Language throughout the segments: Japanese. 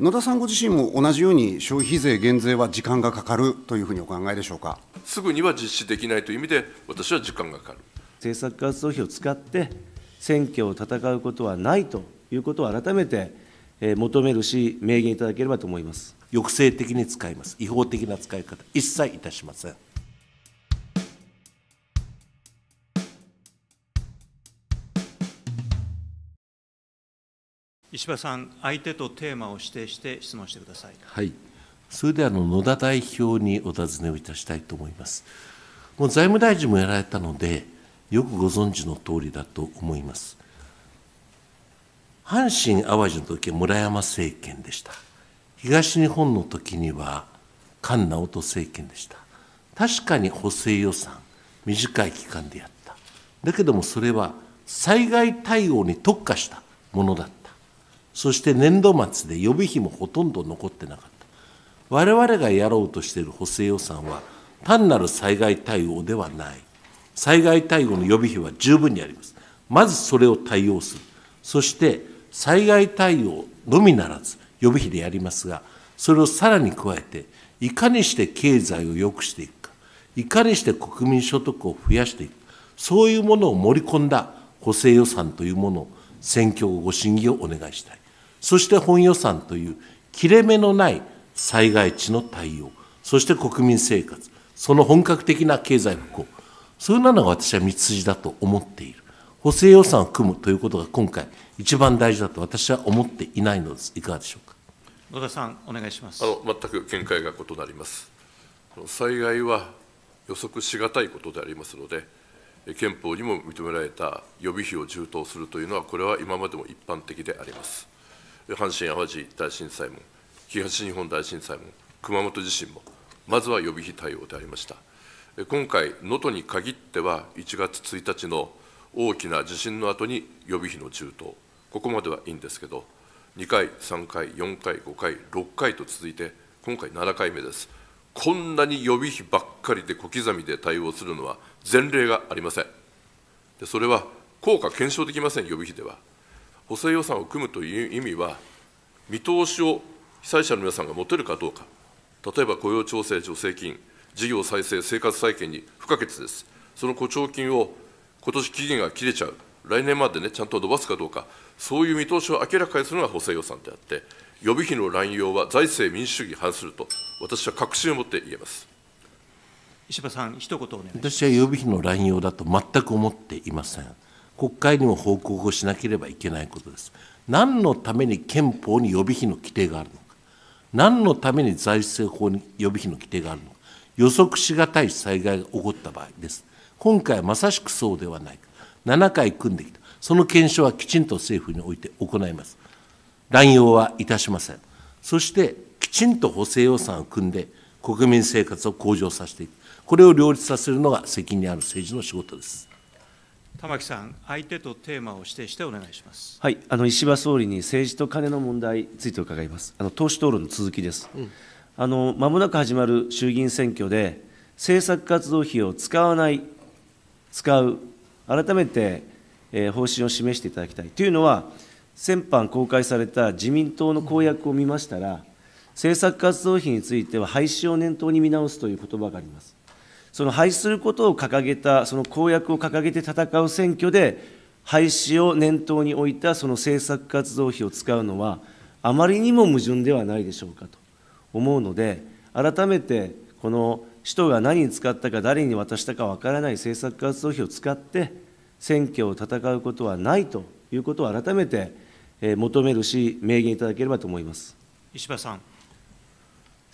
野田さんご自身も同じように消費税減税は時間がかかるというふうにお考えでしょうかすぐには実施できないという意味で、私は時間がかかる政策活動費を使って、選挙を戦うことはないということを改めて求めるし、明言いただければと思います抑制的に使います、違法的な使い方、一切いたしません。石破さん、相手とテーマを指定して質問してください。はい、それであの野田代表にお尋ねをいたしたいと思います。もう財務大臣もやられたので、よくご存知の通りだと思います。阪神・淡路の時は村山政権でした。東日本の時には菅直人政権でした。確かに補正予算、短い期間でやった。だけどもそれは災害対応に特化したものだそして年度末で予備費もほとんど残ってなかった。我々がやろうとしている補正予算は、単なる災害対応ではない。災害対応の予備費は十分にあります。まずそれを対応する。そして、災害対応のみならず、予備費でやりますが、それをさらに加えて、いかにして経済を良くしていくか、いかにして国民所得を増やしていくか、そういうものを盛り込んだ補正予算というものを、選挙後ご審議をお願いしたい。そして本予算という切れ目のない災害地の対応、そして国民生活、その本格的な経済復興、そういうのが私は道筋だと思っている。補正予算を組むということが今回、一番大事だと私は思っていないのです。いかがでしょうか。野田さん、お願いします。あの全く見解が異なります。災害は予測しがたいことでありますので、憲法にも認められた予備費を充当するというのは、これは今までも一般的であります。阪神・淡路大震災も、東日本大震災も、熊本地震も、まずは予備費対応でありました。今回、能登に限っては、1月1日の大きな地震の後に予備費の中東、ここまではいいんですけど、2回、3回、4回、5回、6回と続いて、今回7回目です。こんなに予備費ばっかりで小刻みで対応するのは前例がありません。でそれは効果検証できません、予備費では。補正予算を組むという意味は、見通しを被災者の皆さんが持てるかどうか、例えば雇用調整助成金、事業再生、生活再建に不可欠です、その補償金を今年期限が切れちゃう、来年までね、ちゃんと伸ばすかどうか、そういう見通しを明らかにするのが補正予算であって、予備費の乱用は財政民主主義に反すると、私は確信を持って言えます。石破さん、一言お願い私は予備費の乱用だと全く思っていません。国会にも報告をしなければいけないことです。何のために憲法に予備費の規定があるのか、何のために財政法に予備費の規定があるのか、予測しがたい災害が起こった場合です。今回はまさしくそうではないか。7回組んできた。その検証はきちんと政府において行います。乱用はいたしません。そして、きちんと補正予算を組んで、国民生活を向上させていく。これを両立させるのが責任ある政治の仕事です。玉木さん、相手とテーマを指定してお願いします、はい、あの石破総理に政治とカネの問題について伺います、あの党首討論の続きです。ま、うん、もなく始まる衆議院選挙で、政策活動費を使わない、使う、改めて、えー、方針を示していただきたい。というのは、先般公開された自民党の公約を見ましたら、政策活動費については廃止を念頭に見直すという言葉があります。その廃止することを掲げた、その公約を掲げて戦う選挙で、廃止を念頭に置いたその政策活動費を使うのは、あまりにも矛盾ではないでしょうかと思うので、改めてこの使徒が何に使ったか、誰に渡したかわからない政策活動費を使って、選挙を戦うことはないということを改めて求めるし、明言いただければと思います石破さん。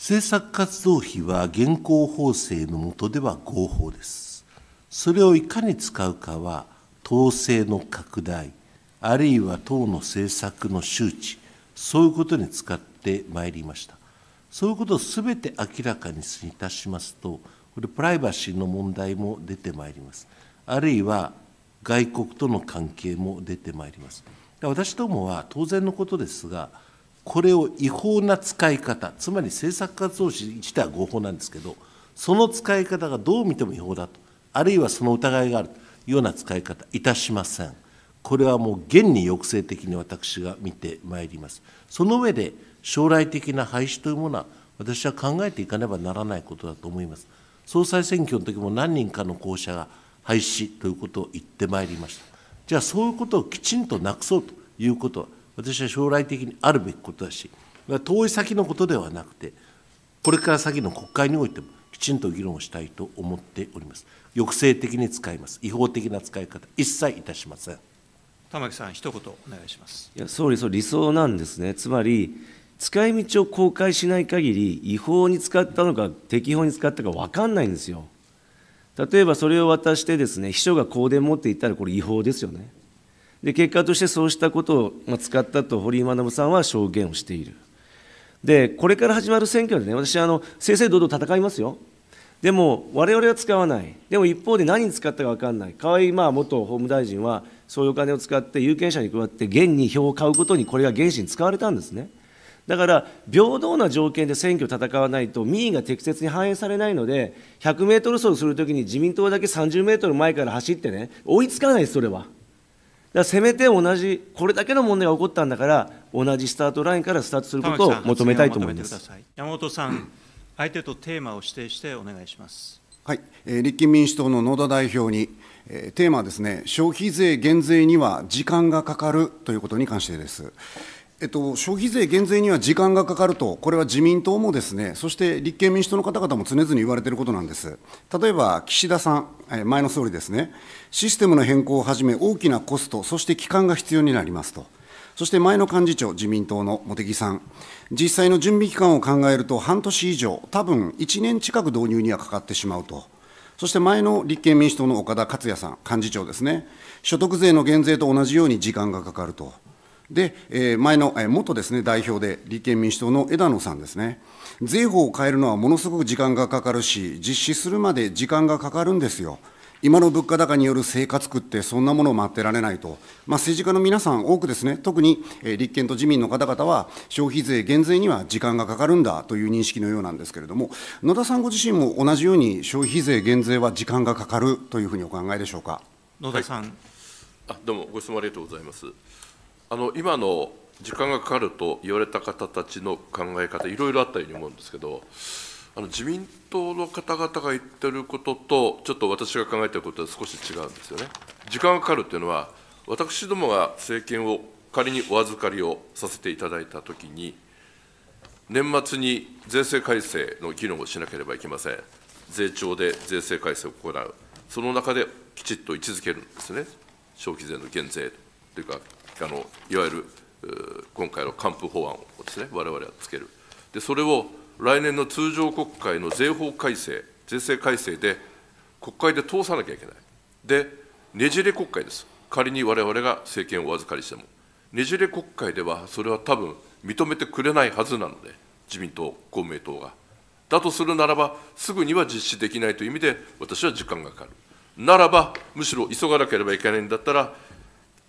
政策活動費は現行法制の下では合法です。それをいかに使うかは、統制の拡大、あるいは党の政策の周知、そういうことに使ってまいりました。そういうことをすべて明らかにいたしますと、これ、プライバシーの問題も出てまいります。あるいは外国との関係も出てまいります。私どもは当然のことですが、これを違法な使い方、つまり政策活動費自体は合法なんですけど、その使い方がどう見ても違法だと、あるいはその疑いがあるというような使い方、いたしません。これはもう現に抑制的に私が見てまいります。その上で、将来的な廃止というものは、私は考えていかねばならないことだと思います。総裁選挙の時も何人かの候補者が廃止ということを言ってまいりました。じゃあ、そういうことをきちんとなくそうということは、私は将来的にあるべきことだし、遠い先のことではなくて、これから先の国会においても、きちんと議論したいと思っております。抑制的に使います。違法的な使い方、一切いたしません。玉木さん、一言お願いします。いや、総理、そ理想なんですね。つまり、使い道を公開しない限り、違法に使ったのか、適法に使ったか分かんないんですよ。例えばそれを渡してですね秘書が香典持っていったらこれ違法ですよねで結果としてそうしたことを使ったと堀井学さんは証言をしている。でこれから始まる選挙でね私あの正々堂々戦いますよ。でも我々は使わない。でも一方で何に使ったか分かんない。河合まあ元法務大臣はそういうお金を使って有権者に配って現に票を買うことにこれが原資に使われたんですね。だから平等な条件で選挙を戦わないと民意が適切に反映されないので100メートル走するときに自民党だけ30メートル前から走ってね追いつかないですそれは。だせめて同じこれだけの問題が起こったんだから同じスタートラインからスタートすることを求めたいと思います山本さん、相手とテーマを指定してお願いします。はい、立憲民主党の野田代表に、テーマはですね、消費税減税には時間がかかるということに関してです。えっと、消費税減税には時間がかかると、これは自民党もですね、そして立憲民主党の方々も常々言われていることなんです。例えば、岸田さん、前の総理ですね、システムの変更をはじめ、大きなコスト、そして期間が必要になりますと。そして前の幹事長、自民党の茂木さん、実際の準備期間を考えると、半年以上、多分1年近く導入にはかかってしまうと。そして前の立憲民主党の岡田克也さん、幹事長ですね、所得税の減税と同じように時間がかかると。で、え前の、え元ですね、代表で、立憲民主党の枝野さんですね、税法を変えるのはものすごく時間がかかるし、実施するまで時間がかかるんですよ。今の物価高による生活苦って、そんなものを待ってられないと、まあ、政治家の皆さん、多くですね、特に立憲と自民の方々は、消費税減税には時間がかかるんだという認識のようなんですけれども、野田さんご自身も同じように、消費税減税は時間がかかるというふうにお考えでしょうか。野田さん、はい、あどうもご質問ありがとうございます。あの今の時間がかかると言われた方たちの考え方、いろいろあったように思うんですけど、あの自民党の方々が言ってることと、ちょっと私が考えてることは少し違うんですよね。時間がかかるというのは、私どもが政権を仮にお預かりをさせていただいたときに、年末に税制改正の議論をしなければいけません。税調で税制改正を行う、その中できちっと位置づけるんですね、消費税の減税というか、あのいわゆる今回の還付法案をですね、われわれはつける。で、それを来年の通常国会の税法改正、税制改正で、国会で通さなきゃいけない。で、ねじれ国会です。仮にわれわれが政権をお預かりしても。ねじれ国会では、それは多分認めてくれないはずなので、自民党、公明党が。だとするならば、すぐには実施できないという意味で、私は時間がかかる。ならば、むしろ急がなければいけないんだったら、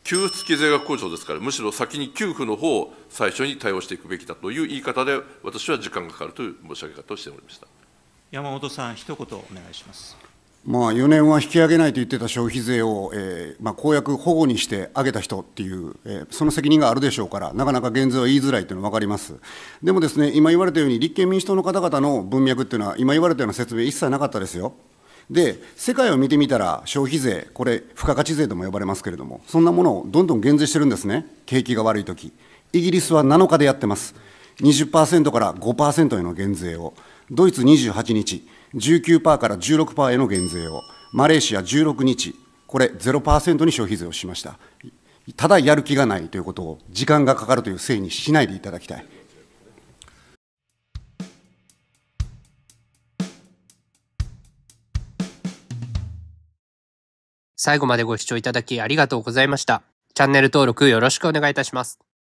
給付付き税額控除ですから、むしろ先に給付の方を最初に対応していくべきだという言い方で、私は時間がかかるという申し上げ方をしておりました山本さん、一言お願いします。まあ、4年は引き上げないと言ってた消費税を、えーまあ、公約保護にして上げた人っていう、えー、その責任があるでしょうから、なかなか減税は言いづらいというのは分かります。でもですね、今言われたように、立憲民主党の方々の文脈っていうのは、今言われたような説明、一切なかったですよ。で、世界を見てみたら、消費税、これ、付加価値税とも呼ばれますけれども、そんなものをどんどん減税してるんですね、景気が悪いとき。イギリスは7日でやってます。20%から5%への減税を。ドイツ28日、19%から16%への減税を。マレーシア16日、これ0%に消費税をしました。ただやる気がないということを、時間がかかるというせいにしないでいただきたい。最後までご視聴いただきありがとうございました。チャンネル登録よろしくお願いいたします。